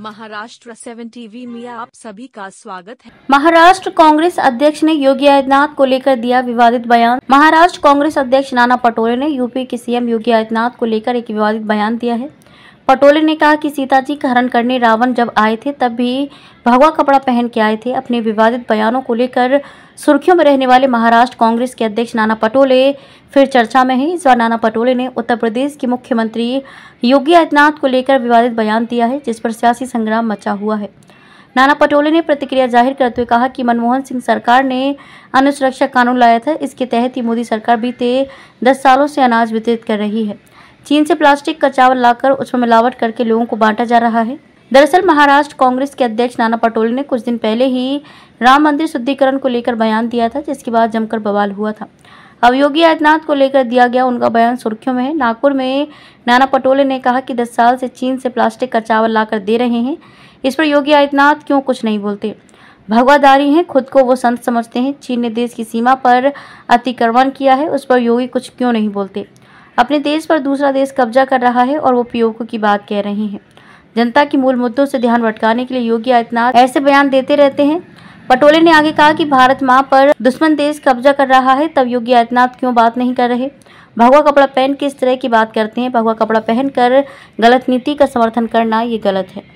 Maharashtra seven TV में आप सभी का स्वागत है महाराष्ट्र कांग्रेस अध्यक्ष ने योगी आदित्यनाथ को लेकर दिया विवादित बयान महाराष्ट्र कांग्रेस अध्यक्ष नाना पटोले ने यूपी के सीएम योगी आदित्यनाथ को लेकर एक विवादित बयान दिया है पटोले ने कहा कि सीता जी का हरण करने रावण जब आए थे तब भी भगवा कपड़ा पहन के आए थे अपने विवादित बयानों को लेकर सुर्खियों में रहने वाले महाराष्ट्र कांग्रेस के अध्यक्ष नाना पटोले फिर चर्चा में हैं इस बार नाना पटोले ने उत्तर प्रदेश के मुख्यमंत्री योगी आदित्यनाथ को लेकर विवादित बयान दिया है जिस पर सियासी संग्राम मचा हुआ है नाना पटोले ने प्रतिक्रिया जाहिर करते हुए कहा कि मनमोहन सिंह सरकार ने अन्य सुरक्षा कानून लाया था इसके तहत ही मोदी सरकार बीते दस सालों से अनाज वितरित कर रही है चीन से प्लास्टिक का चावल लाकर उसमें मिलावट करके लोगों को बांटा जा रहा है दरअसल महाराष्ट्र कांग्रेस के अध्यक्ष नाना पटोले ने कुछ दिन पहले ही राम मंदिर शुद्धिकरण को लेकर बयान दिया था जिसके बाद जमकर बवाल हुआ था अब योगी आदित्यनाथ को लेकर दिया गया उनका बयान सुर्खियों में है नागपुर में नाना पटोले ने कहा कि 10 साल से चीन से प्लास्टिक का चावल लाकर दे रहे हैं इस पर योगी आदित्यनाथ क्यों कुछ नहीं बोलते भगवादारी हैं खुद को वो संत समझते हैं चीन ने देश की सीमा पर अतिक्रमण किया है उस पर योगी कुछ क्यों नहीं बोलते अपने देश पर दूसरा देश कब्जा कर रहा है और वो पीओके की बात कह रहे हैं जनता की मूल मुद्दों से ध्यान भटकाने के लिए योगी आदित्यनाथ ऐसे बयान देते रहते हैं पटोले ने आगे कहा कि भारत माँ पर दुश्मन देश कब्जा कर रहा है तब योगी आदित्यनाथ क्यों बात नहीं कर रहे भगवा कपड़ा पहन के इस तरह की बात करते हैं भगवा कपड़ा पहनकर गलत नीति का समर्थन करना ये गलत है